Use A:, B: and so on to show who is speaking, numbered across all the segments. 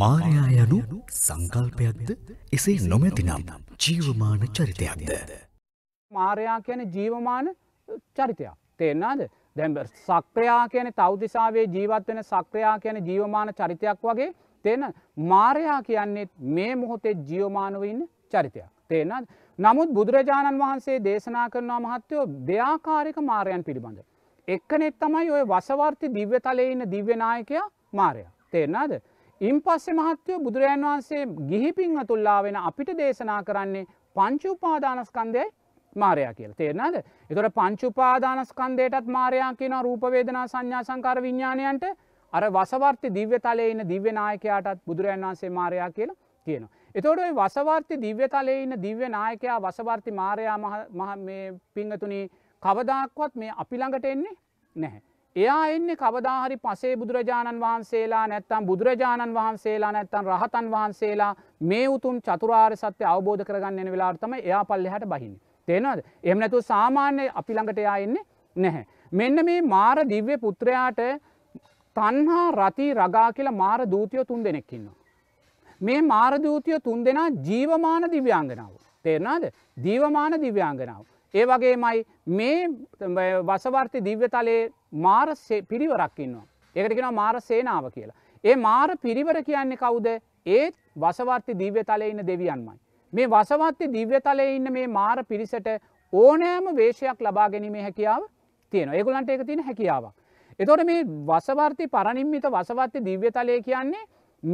A: මාරයා යනු සංකල්පයක්ද එසේ නොමැතිනම් ජීවමාන චරිතයක්ද. මාරයා කියන ජීවමාන චරිතයක් තේෙන්නාද දැම්බ සක්‍රයා කියන තෞතිසාාවේ ජීවත් වෙන සක්‍රයා කියන ජීවමාන චරිතයක් වගේ තියෙන මාරයා කියන්නේ මේ මොහොතේ ජියවමානවන්න චරිතයක් තියෙනද. නමුත් බුදුරජාණන් වහන්සේ දේශනා කරනවා මහත්තයෝ දෙයාකාරික මාරයන් පිළිබඳ. එක්කනෙත් තමයි ඔය වසවර්ති දිව්‍ය තලයඉන්න දිව්‍යනායකයා මාරයා තේරනාද. ඉන් පස්සෙ මහත්වය බුදුරජන් වහන්සේ ගිහිපින්ව තුල්ලා වෙන අපිට දේශනා කරන්නේ පංචුපාදානස්කන්දයයි මාරයා කියල තේරනද එතොට පංචුපාදානස්කන්දයටත් මාරයා කියන රූපවේදනා සංඥා සංකාර විඤ්ඥාණයන්ට අර වසවර්ති දිව්‍ය තලයඉන්න දිව්‍යනායකයාටත් බුදුරජන් වහන්සේ මාරයා කියලා කියනවා. එතොට වසවර්ති දිව්‍ය තලයඉන්න දිව්‍යනායකයා වසවර්ති මාරයා පිංගතුනී කවදක්වත් මේ අපිළඟට එන්නේ නැහැ. එයා එන්නේ කවදාහරි පසේ බුදුරජාණන් වහන්සේලා නැත්තම් බුදුරජාණන් වහන්සේලා නැත්තන් රහතන් වහන්සේලා මේ උතුම් චතුරාර් සත්‍ය අවබෝධ කරගන්න වෙලාර්තම එයා පල්ලෙහට බහින්න. තේනවද එමනැතු සාමාන්‍ය අපිළඟට එයා එන්නේ නැහැ. මෙන්න මේ මාර දිව්‍ය පුත්‍රයාට තන්හා රති රගා කියල මාර දූතියෝ තුන් දෙනෙක්කින්න. මේ මාරදූතියෝ තුන් දෙනා ජීවමාන දිව්‍යංගෙනාව. තේරනාද දීවමාන දිව්‍යංගෙනාව. ඒ වගේමයි මේ වසවර්ති දිව්‍යතලයේ මාර පිරිවරක්කින්නවා. ඒකටගෙන මාර සේනාව කියලා. ඒ මාර පිරිවර කියන්නේ කවුද ඒත් වසවර්ති දිව්‍යතලය ඉන්න දෙවියන්මයි. මේ වසවත්ති දිව්‍යතලය ඉන්න මේ මාර පිරිසට ඕනෑම වේශයක් ලබා ගැනීමේ හැකියාව තියෙන ඒගුලන්ට එක තියෙන හැකියාවක්. එතොට මේ වසවර්ති පරණින්මිත වසවත්ති දිව්‍යතලය කියන්නේ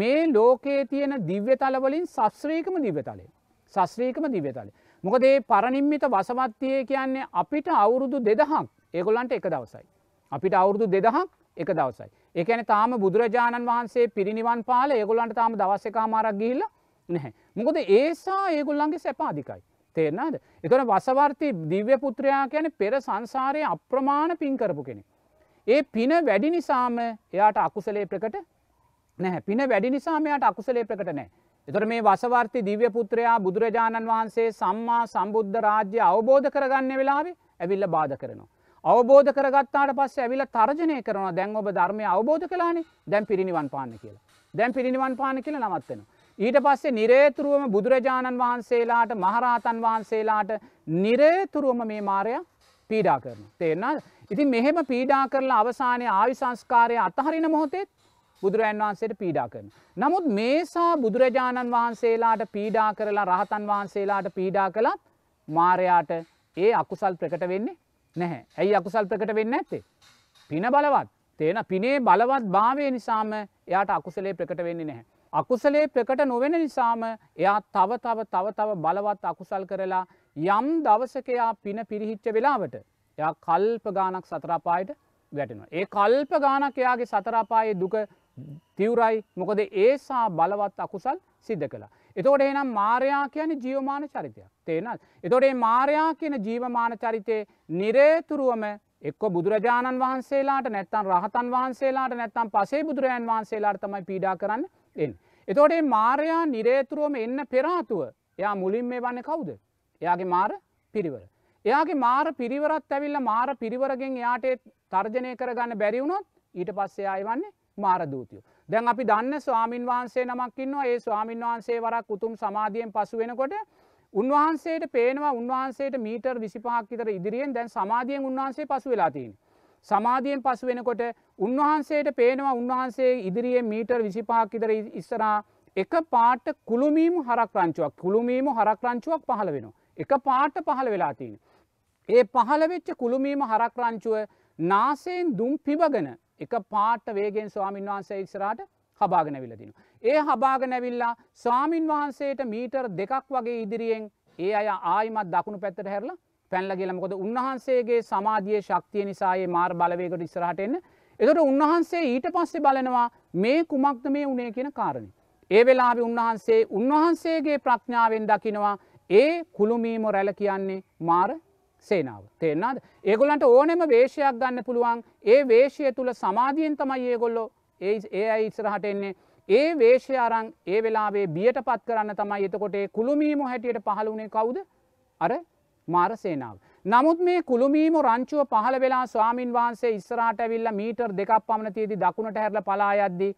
A: මේ ලෝකයේ තියෙන දිව්‍යතලවලින් සස්්‍රීකම දිව්‍යතලය. සස්්‍රීකම දිව්‍යතලේ. මොකද ඒ පරනිම්මිත වසමත්තිය කියන්නේ අපිට අවුරුදු දෙදහක් ඒගොල්ලන්ට එක දවසයි. අපිට අවුරුදු දෙදහක් එක දවසයි. ඒකන තාම බුදුරජාණන් වහන්සේ පිරිනිවන් පාල ඒගොල්ලන්ට තාම දවස්ස කාමාරක් ගිහිල්ල නැහැ. මොකද ඒසා ඒගොල්ලන්ගේ සැපාධිකයි. තේරනාද. එතොට වසවර්ති දිව්‍ය පුත්‍රයා කියන පෙර සංසාරය අප්‍රමාණ පින් කරපු කෙනෙ. ඒ පින වැඩි නිසාම එයාට අකුසලේ ප්‍රකට නැහැ පින වැඩි නිසාමයාට අකුසලේ ප්‍රකට නෑ එතොට මේ වසවර්ති දිව්‍ය පුත්‍රයා බුදුරජාණන් වහන්සේ සම්මා සම්බුද්ධ රාජ්‍ය අවබෝධ කරගන්න වෙලාවේ ඇවිල්ල බාධ කරනවා. අවබෝධ කරගත්තාට පස්ස ඇවිල තර්ජනය කරන දැන් ඔබ ධර්මය අවබෝධ කලානේ දැන් පිරිනිවන් පාන්න කියලා. දැන් පිරිනිවන් පාන කියල නවත්වෙන. ඊට පස්සේ නිරේතුරුවම බුදුරජාණන් වහන්සේලාට මහරහතන් වහන්සේලාට නිරේතුරුවම මේ මාරය පීඩා කරන. තේරන්නල් ඉතින් මෙහෙම පීඩා කරලා අවසානය ආවි සංස්කාරය අතහරින මොහොතෙත් බුදුරජන් වහන්සේට පීඩා කරන. නමුත් මේසා බුදුරජාණන් වහන්සේලාට පීඩා කරලා රහතන් වහන්සේලාට පීඩා කළත් මාරයාට ඒ අකුසල් ප්‍රකට වෙන්නේ නැහැ. ඇයි අකුසල් ප්‍රකට වෙන්න ඇත්තේ. පින බලවත් තියෙන පිනේ බලවත් භාවය නිසාම එයාට අකුසලේ ප්‍රකට වෙන්නේ නැහැ. අකුසලේ ප්‍රකට නොවෙන නිසාම එයා තව තව තව තව බලවත් අකුසල් කරලා යම් දවසකයා පින පිරිහිච්ච වෙලාවට එයා කල්ප ගානක් සතරාපායට වැටෙනවා. ඒ කල්ප ගානක් එයාගේ සතරාපායේ දුක තිවරයි මොකද ඒසා බලවත් අකුසල් සිද්ධ කළ. එතෝට එනම් මාරයා කියන ජීවමාන චරිතයක් තේනත්. එතොටේ මාරයා කියන ජීවමාන චරිතය නිරේතුරුවම එක්ක බුදුරජාණන් වහන්සේලාට නැත්තන් රහතන් වහන්සේලාට නැත්තම් පසේ බුදුරජන් වහන්සේලාට තමයි පීඩා කරන්න එන්න. එතෝටේ මාරයා නිරේතුරුවම එන්න පෙරාතුව එයා මුලින් මේ වන්න කවුද. එයාගේ මාර පිරිවර. එයාගේ මාර පිරිවරත් ඇවිල්ල මාර පිරිවරගෙන් යාට තර්ජනය කරගන්න බැරිවුණොත් ඊට පස්සේ අයවන්නේ මාරදූතියෝ. දැන් අපි දන්න ස්වාමින් වහන්සේ නමක්කින්නවා ඒ ස්වාමින් වහන්සේ වරක් උතුම් සමාධියෙන් පසු වෙනකොට උන්වහන්සේට පේනවා උන්වහන්සේට මීටර් විසිපහක්කිතර ඉදිරියෙන් දැන් සමාධියෙන් උන්වහන්සේ පසු වෙලාතින්. සමාධියෙන් පසු වෙනකොට උන්වහන්සේට පේනවා උන්වහන්සේ ඉදිරියේ මීටර් විසිපහක්කිතර ඉස්සරා එක පාට කුළුමීම හරක්රංචුවක් කුළුමීම හරක්රංචුවක් පහළ වෙනවා. එක පාට පහළ වෙලාතින්. ඒ පහළවෙච්ච කුළුමීම හරක්රංචුව නාසයෙන් දුම් පිබගෙන එක පාට්ට වේගෙන් ස්වාමින් වහන්සේ ඉස්සරට හබාගෙනැවිල දින. ඒ හබාගෙනැවිල්ලා ස්වාමින් වහන්සේට මීටර් දෙකක් වගේ ඉදිරියෙන් ඒ අය ආයිමත් දකුණු පැත්තට හැරලා පැල්ල කියලමකොද උන්වහන්සේගේ සමාධිය ශක්තිය නිසායේ මාර් බලවේකට ඉස්රහටෙන්න්න එතට උන්වහන්සේ ඊට පස්සේ බලනවා මේ කුමක්ද මේ උනේ කියන කාරණ. ඒ වෙලාබි උන්වහන්සේ උන්වහන්සේගේ ප්‍රඥාවෙන් දකිනවා ඒ කුළුමීම රැල කියන්නේ මාර සේනාව තේෙන්න්නද ඒගොලන්ට ඕනෙම වේශයක් ගන්න පුළුවන් ඒ වේශය තුළ සමාධියෙන් තමයි ඒගොල්ලො ඒ ඒ අයි ඉස්සරහට එන්නේ ඒ වේශය අරං ඒ වෙලාවේ බියට පත් කරන්න තමයි එතකොටේ කුළුමීම හැටියට පහළුණේ කවුද අර මාර සේනාව. නමුත් මේ කුළුමීම රංචුව පහළ වෙලා ස්වාමීන් වහන්සේ ඉස්සරට ඇවිල්ල මීටර් දෙකක් පමණ තියේදී දකුණට හැරල පලායද්දී.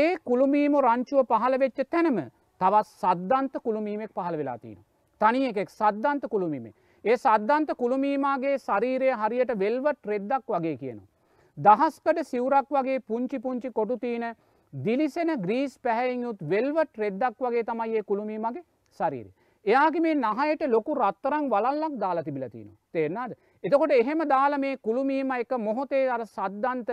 A: ඒ කුළුමීම රංචුව පහළ වෙච්ච තැනම තවත් සද්ධන්ත කුළුමීමෙක් පහළ වෙලා තියෙන. තනි එකෙක් සද්ධන්ත කුළුමීමේ. ඒ සද්ධන්ත කුළුමීමාගේ ශරීරය හරියට වෙල්වට රෙද්දක් වගේ කියනවා. දහස්කට සිවරක් වගේ පුංචි පුංචි කොටු තියෙන දිලිසෙන ග්‍රීස් පැහැයින් යුත් වෙල්වට රෙද්දක් වගේ තමයි ඒ කුළුමීමගේ ශරීරය. එයාගේ මේ නහයට ලොකු රත්තරං වලල්ලක් දාලා තිබිල තියෙනවා. තේරනාද. එතකොට එහෙම දාල මේ කුළුමීම එක මොහොතේ අර සද්ධන්ත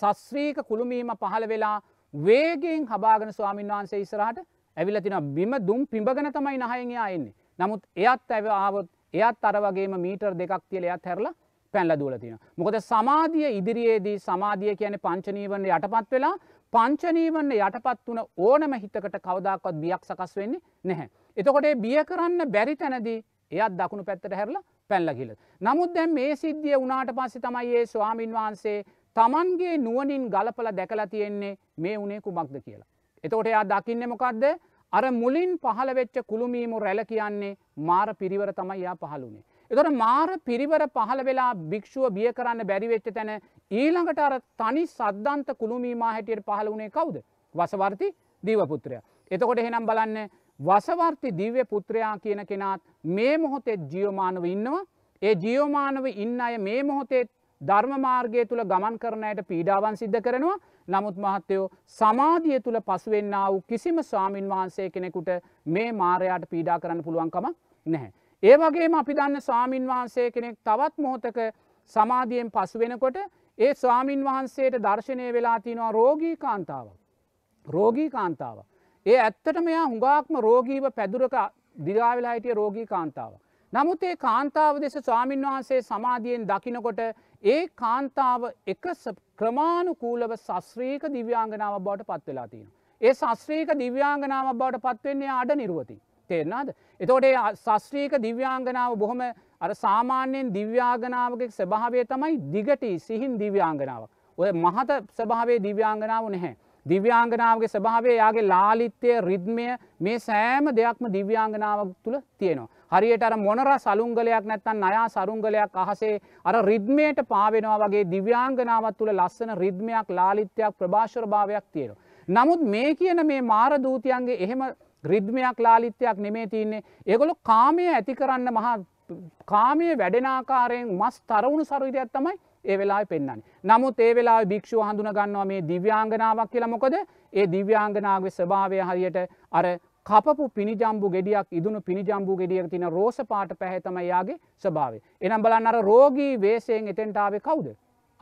A: සස්්‍රීක කුළුමීම පහළ වෙලා වේගෙන් හබාගෙන ස්වාමීන් වහන්සේ ඉස්රහට ඇවිලතින බිම දුම් පිඹගන තමයි නහයගේ අයන්නේ. නමුත් එයත් ඇව ආවොත් එයත් අර වගේම මීටර් දෙකක් තියල එයත් හැරලා පැල්ල දූල තියෙන. මොකද සමාධිය ඉදිරියේදී සමාධිය කියන පංචනීවරණ යටපත් වෙලා පංචනීවන්න යටපත් වන ඕනම හිතකට කවදක්වත් බියක් සකස් වෙන්නේ නැහැ. එතකොට බිය කරන්න බැරි තැනදී එයත් දකුණු පැත්තට හැරලා පැල්ලකිල. නමුත් දැම් මේ සිද්ධිය වනාට පස්සෙ තමයි ඒ ස්වාමීන් වහන්සේ තමන්ගේ නුවනින් ගලපල දැකලා තියෙන්නේ මේ උනේ කුමක්ද කියලා. එතකොට එයා දකින්න මොකක්ද අර මුලින් පහළ වෙච්ච කුළුමීමු රැල කියන්නේ මාර පිරිවර තමයි යා පහළුනේ. එතොට මාර පිරිවර පහළ වෙලා භික්ෂුව බිය කරන්න බැරිවෙච්ච තැන ඊළඟට අර තනි සද්ධන්ත කුළුමීමා හැටියට පහළ වුණේ කවුද. වසවර්ති දීවපුත්‍රය. එතකොට හෙනම් බලන්න වසවර්ති දිව්‍ය පුත්‍රයා කියන කෙනාත් මේ මොහොතෙත් ජියෝමානව ඉන්නවා. ඒ ජියෝමානව ඉන්න අය මේ මොහොතේ ධර්ම මාර්ගය තුළ ගමන් කරනයට පීඩාවන් සිද්ධ කරනවා නමුත් මහත්තයෝ සමාධිය තුළ පසුවෙන්න වූ කිසිම ස්වාමීන් වහන්සේ කෙනෙකුට මේ මාරයාට පීඩා කරන්න පුළුවන්කම නැහැ. ඒ වගේම අපි දන්න ස්වාමීන් වහන්සේ කෙනෙක් තවත් මොහොතක සමාධියෙන් පසුවෙනකොට ඒ ස්වාමීන් වහන්සේට දර්ශනය වෙලා තිනවා රෝගී කාන්තාව. රෝගී කාන්තාව. ඒ ඇත්තට මෙයා හුඟාක්ම රෝගීව පැදුරක දිගාවෙලා හිටිය රෝගී කාන්තාව. නමුත් ඒ කාන්තාව දෙස ස්වාමීන් වහන්සේ සමාධියෙන් දකිනකොට ඒ කාන්තාව එක ක්‍රමාණුකූලව සස්්‍රීක දිව්‍යාංගනාව බවට පත්වෙලා තියෙන. ඒ සස්්‍රීක දිව්‍යාංගනාව බවට පත්වෙන්නේ අඩ නිර්ුවති. තේරනාද. එතෝට සස්්‍රීක දිව්‍යාංගනාව බොහොම අර සාමාන්‍යයෙන් දිව්‍යාගනාවගේ ස්භාවය තමයි දිගටි සිහින් දිව්‍යාංගනාව. ඔය මහත ස්භාවේ දිව්‍යාංගනාව නැහැ. දිව්‍යාංගනාවගේ ස්භාවේ යාගේ ලාලිත්‍යය රිද්මය මේ සෑම දෙයක්ම දිව්‍යාංගනාවක් තුළ තියෙනවා. හරියට අර මොනර සලුංගලයක් නැත්තන් අයා සරුංගලයක් අහසේ අර රිද්මයට පාවෙනවා වගේ දිව්‍යාංගනාවත් තුළ ලස්සන රිද්මයක් ලාලිත්‍යයක් ප්‍රභාශර භාවයක් තියෙනවා. නමුත් මේ කියන මේ මාරදූතියන්ගේ එහෙම රිද්මයක් ලාලිත්‍යයක් නෙමේ තියන්නේ ඒගොලො කාමය ඇති කරන්න මහා කාමය වැඩෙනආකාරයෙන් මස් තරවුණු සරුවිදයක් තමයි ඒ වෙලා පෙන්න්නේ. නමුත් ඒ වෙලා භික්ෂූ හඳුන ගන්නවා මේ දිව්‍යාංගනාවක් කියලා මොකද ඒ දිව්‍යාංගනාවේ ස්භාවය හරියට අර කපපු පිනිජම්බු ගෙඩියක් ඉදුණු පිනිජම්බු ගෙඩියක් තින රෝස පාට පැහැතමයාගේ ස්භාවේ. එනම් බලන්න අර රෝගී වේසයෙන් එතෙන්ටාවේ කවුද.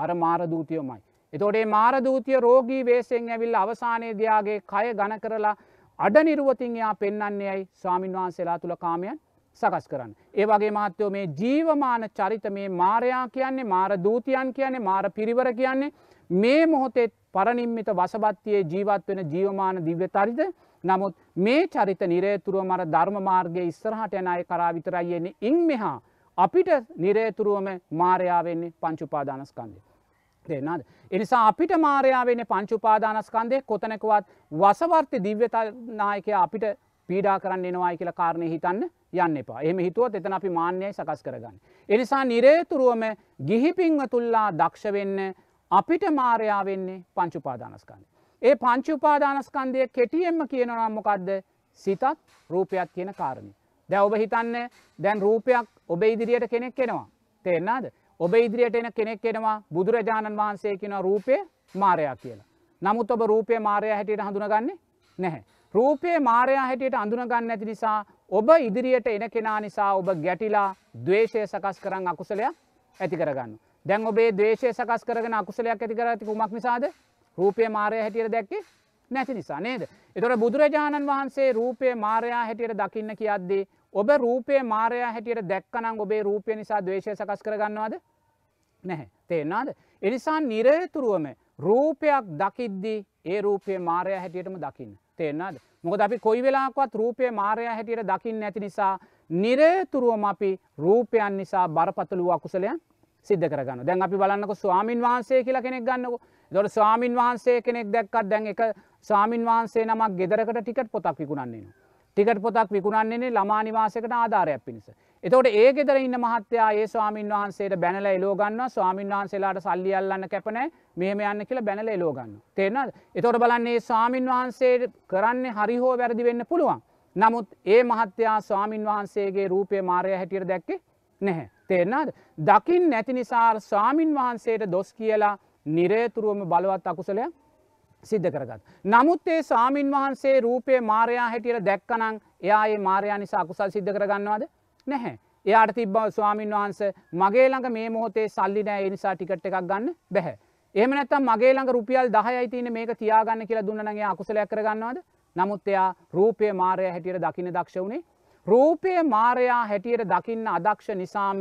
A: අර මාරදූතියෝමයි. එතෝඩේ මාරදූතිය රෝගී වේසයෙන් ඇවිල් අවසානයේදයාගේ කය ගණ කරලා අඩ නිරුවතින් යා පෙන්න්නන්නේ ඇයි ස්වාමින්වහන්සේලා තුළ කාමයන් සකස් කරන්න. ඒවගේ මාත්‍යයෝ මේ ජීවමාන චරිත මේ මාරයා කියන්නේ මාර දූතියන් කියන්නේ මාර පිරිවර කියන්නේ මේ මොහොතෙත් පරනිම්මිත වසබත්තියේ ජීවත් වෙන ජීවමාන දිව්‍ය තරිද නමුත් මේ චරිත නිරේතුරුව මර ධර්මමාර්ගය ඉස්සරහට යන අය කරා විතරයි එන්නේ ඉන් මෙහා අපිට නිරේතුරුවම මාරයාවෙන්නේ පංචුපාදානස්කන්දය. දෙනද. එනිසා අපිට මාරයාවෙන පංචුපාදානස්කන්දය කොතනකවත් වසවර්තය දිව්‍යතනායක අපිට පීඩා කරන්න එනවායි කියලා කාරණය හිතන්න යන්න එපා එම හිතුවත් එතන අපි මාන්‍යය සකස් කරගන්න. එනිසා නිරේතුරුවම ගිහිපිංව තුල්ලා දක්ෂවෙන්න අපිට මාරයාවෙන්නේ පංචුපාදානස්කන්ද. ඒ පංචුපාදානස්කන්දය කෙටියෙන්ම කියනවා මොකක්ද සිතත් රූපයක් කියන කාරණය. දැ ඔබ හිතන්න දැන් රූපයක් ඔබ ඉදිරියට කෙනෙක් කෙනවා. තේරනාද ඔබ ඉදිරියට එන කෙනෙක් කෙනවා බුදුරජාණන් වහන්සේ කෙන රූපය මාරයා කියලා. නමුත් ඔබ රූපය මාරය හැටියට හඳුනගන්නේ නැහැ. රූපය මාරයා හැටියට අඳුනගන්න ඇති නිසා ඔබ ඉදිරියට එන කෙනා නිසා ඔබ ගැටිලා දවේශය සකස් කරන්න අකුසලයක් ඇති කරගන්න. දැන් ඔබේ දේශය සකස් කරගෙන අකුසලයක් ඇති කර ඇති කුමක් නිසාද රූපය මාරය හැටියට දැක්කේ නැති නිසා නේද. එතොට බුදුරජාණන් වහන්සේ රූපය මාරයා හැටියට දකින්න කියද්දී. ඔබ රූපය මාරයා හැටියට දැක්කනම් ඔබේ රූපය නිසා දවේශය සකස් කරගන්නවාද නැහැ තේෙන්නාද. එනිසා නිරේතුරුවම රූපයක් දකිද්දී ඒ රූපය මාරයා හැටියටම දකින්න තේෙන්න්නද. මොක අපි කොයි වෙලාකොත් රූපය මාරයා හැටියට දකින්න නැති නිසා නිරේතුරුවම අපි රූපයන් නිසා බරපතලුව අකුසලයන් සිද්ධ කරගන්න දැන් අපි බලන්නක ස්වාමින් වහන්සේ කියලා කෙනෙක් ගන්නක දොට ස්වාමින් වහන්සේ කෙනෙක් දැක්කත් දැන් එක ස්වාමින් වහන්සේ නමක් ගෙදරකට ටිකට පොතක් විකුණන්නේෙන. ටිකට පොතක් විකුණන්නේ ළමානිවාසකට ආධාරයක් පිණිස. එතකොට ඒ ගෙදර ඉන්න මහත්තයා ඒ ස්වාමින් වහන්සේට බැනල එලෝගන්න ස්වාමින් වහන්සේලාට සල්ලි අල්ලන්න කැපනෑ මෙහම යන්න කියලා බැනල එලෝගන්න. තේරනද එතොට බලන්නේ ස්වාමින් වහන්සේ කරන්නේ හරි හෝ වැරදි වෙන්න පුළුවන්. නමුත් ඒ මහත්තයා ස්වාමින් වහන්සේගේ රූපය මාරය හැටියට දැක්කේ නැහැ. තේරනාද දකිින් නැති නිසා ස්වාමින් වහන්සේට දොස් කියලා නිරේතුරුවම බලවත් අකුසලයක් සිද්ධ කරගත්. නමුත් ඒ සාමීන් වහන්සේ රූපය මාරයා හැටියට දැක්කනං එයා ඒ මාරයා නිසා අකුසල් සිද්ධ කරගන්නවාද නැහැ. එයාට තිබ්බව ස්වාමීන් වහන්ස මගේ ළඟ මේ මොහොතේ සල්ලි නෑ ඒ නිසා ටිකට් එකක් ගන්න බැහැ. එහම නැත්තම් මගේ ළඟ රුපියල් දහයයි තියෙන මේක තියාගන්න කියලා දුන්නනගේ අකුසලයක් කරගන්නවාද නමුත් එයා රූපය මාරය හැටියට දකින දක්ෂ වුණේ රූපය මාරයා හැටියට දකින්න අදක්ෂ නිසාම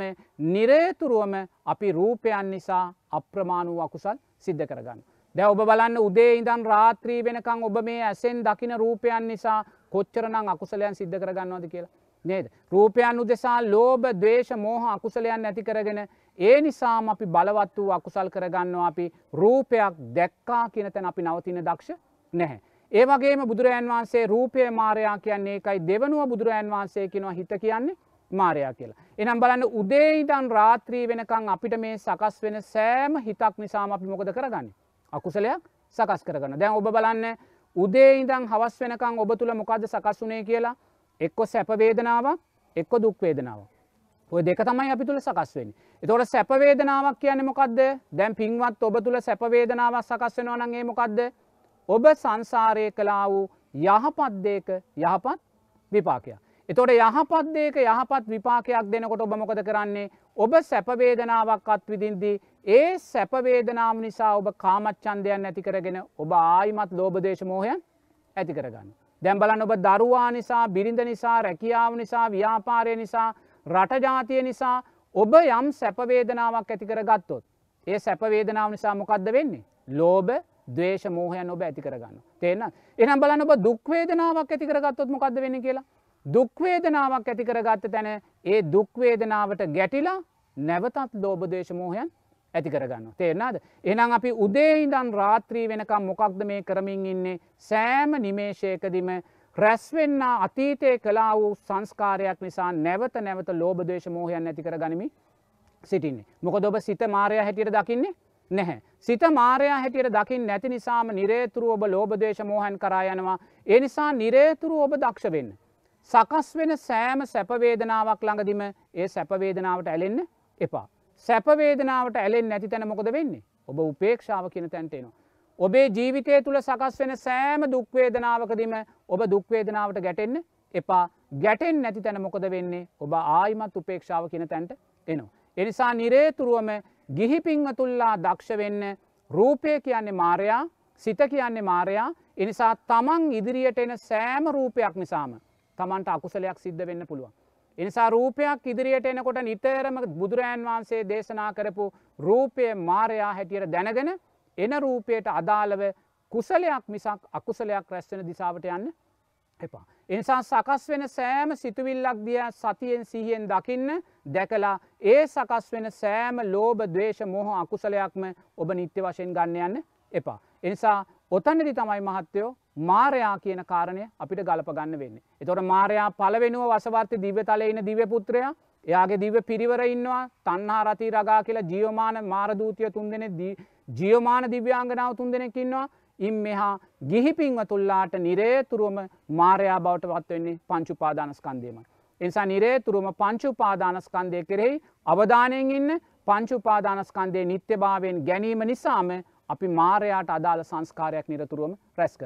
A: නිරේතුරුවම අපි රූපයන් නිසා අප්‍රමාණූ අකුසල් සිද්ධ කරගන්න. දැ ඔබ බලන්න උදේ ඉදන් රාත්‍රී වෙනකං ඔබ මේ ඇසෙන් දකින රූපයන් නිසා කොච්චරනං අකුසලයන් සිද්ධ කරගන්නවද කියලා. නේද. රූපයන් උදෙසා ලෝබ දවේශ මෝහ අකුසලයන් ඇති කරගෙන ඒ නිසාම අපි බලවත් වූ අකුසල් කරගන්නවා අපි රූපයක් දැක්කා කියනතැන් අපි නවතින දක්ෂ නැහැ. ඒ වගේම බුදුරජන් වහන්සේ රූපය මාරයා කියන්නේ එකයි දෙවනුව බුදුරජන් වහන්සේ කෙනවා හිත කියන්නේ මාරයා කියලා. එනම් බලන්න උදේයිදන් රාත්‍රී වෙනකං අපිට මේ සකස් වෙන සෑම හිතක් නිසාම අපි මොකද කරගන්න. අකුසලයක් සකස් කරගන්න. දැන් ඔබ බලන්න උදේයිදං හවස් වෙනකං ඔබ තුළ මොකද සකස්ුනේ කියලා එක්කො සැපවේදනාව එක්කො දුක්වේදනාව. ඔය දෙක තමයි අපි තුළ සකස් වෙන්. එතොට සැපවේදනාවක් කියන්නේ මොකක්ද දැන් පින්වත් ඔබ තුළ සැපවේදනාවක් සකස් වෙනවා නන්ගේ මොකක්ද ඔබ සංසාරය කලා වූ යහපත්දේක යහපත් විපාකයක්. එතොට යහපත්දේක යහපත් විපාකයක් දෙනකොට ඔබ මොකද කරන්නේ ඔබ සැපවේදනාවක් අත්විදිින්දී ඒ සැපවේදනාම නිසා ඔබ කාමච්චන්දයන් ඇති කරගෙන ඔබ ආයිමත් ලෝබදේශමෝහයන් ඇති කරගන්න. දැම්බලන් ඔබ දරුවා නිසා බිරිඳ නිසා රැකියාව නිසා ව්‍යාපාරය නිසා රටජාතිය නිසා ඔබ යම් සැපවේදනාවක් ඇති කරගත්තොත්. ඒ සැපවේදනාව නිසා මොකක්ද වෙන්නේ. ලෝබ දේශ මෝහයන් ඔබ ඇති කරගන්න. තිේන එනම් බලන්න ඔබ දුක්වේදනාවක් ඇති කරගත්තොත් මොකක්ද වෙන කියලා. දුක්වේදනාවක් ඇති කරගත්ත තැන ඒ දුක්වේදනාවට ගැටිලා නැවතත් ලෝබදේශ මෝහයන් ඇති කරගන්න. තේරනාද එනම් අපි උදේහිදන් රාත්‍රී වෙනකම් මොකක්ද මේ කරමින් ඉන්නේ සෑම නිමේශයකදිම රැස්වෙන්න අතීතය කලා වූ සංස්කාරයක් නිසා නැවත නැවත ලෝබදේශ මෝහයන් ඇති කරගනිමි සිටින්නේ. මොක ඔබ සිත මාරය හැටියට දකින්නේ නැහැ. සිත මාරයා හැටියට දකිින් නැති නිසාම නිරේතුරු ඔබ ලෝබදේශ මෝහන් කරායනවා. ඒ නිසා නිරේතුරු ඔබ දක්ෂ වෙන්න. සකස් වෙන සෑම සැපවේදනාවක් ළඟදිම ඒ සැපවේදනාවට ඇලෙන්න එපා. සැපවේදනාවට ඇලෙන් නැති තැන මොකද වෙන්නේ. ඔබ උපේක්ෂාව කියන තැන්ටේනවා. ඔබේ ජීවිතය තුළ සකස් වෙන සෑම දුක්වේදනාවකදීම ඔබ දුක්වේදනාවට ගැටෙන්න එපා ගැටෙන් නැති තැන මොකද වෙන්නේ ඔබ ආයිමත් උපේක්ෂාව කියන තැන්ට එනවා. එනිසා නිරේතුරුවම ගිහිපිංහ තුල්ලා දක්ෂ වෙන්න රූපය කියන්නේ මාරයා සිත කියන්නේ මාරයා එනිසා තමන් ඉදිරියට එන සෑම රූපයක් නිසාම තමන්ට අකුසලයක් සිද්ධ වෙන්න පුළුව. එනිසා රූපයක් ඉදිරියට එනකොට නිතරම බුදුරාන් වහන්සේ දේශනා කරපු රූපය මාරයා හැටියට දැනගෙන එන රූපයට අදාළව කුසලයක් මිසක් අකුසලයක් රැස්වෙන දිසාවට යන්න එපා. එනිසා සකස් වෙන සෑම සිතුවිල්ලක් දිය සතියෙන් සිහියෙන් දකින්න දැකලා ඒ සකස් වෙන සෑම ලෝබ දවේශ මොහ අකුසලයක්ම ඔබ නිත්‍ය වශයෙන් ගන්න යන්න එපා. එනිසා ඔතන්නදි තමයි මහත්තයෝ මාරයා කියන කාරණය අපිට ගලපගන්න වෙන්න. එතොට මාරයා පලවෙනුව වසවර්ත දිවතල එන දිවපුත්‍රයා එයාගේ දිව පිරිවර ඉන්නවා තන්හා රති රගා කියලා ජියෝමාන මාරදූතිය තුන් දෙනෙ ජියෝමාන දිව්‍යංගනාව තුන් දෙනෙක් ඉන්නවා ඉන් මෙහා ගිහිපින්වතුල්ලාට නිරේතුරුවම මාරයා බවට පත්වවෙන්නේ පංචුපාදානස්කන්දීම. එනිසා නිරේතුරුවම පංචුපාදානස්කන්දය කෙරෙහි අවධානයෙන් ඉන්න පංචුපාදානස්කන්දේ නිත්‍ය භාවයෙන් ගැනීම නිසාම අපි මාරයාට අදාළ සංස්කාරයක් නිරතුරුවම රැස්ක.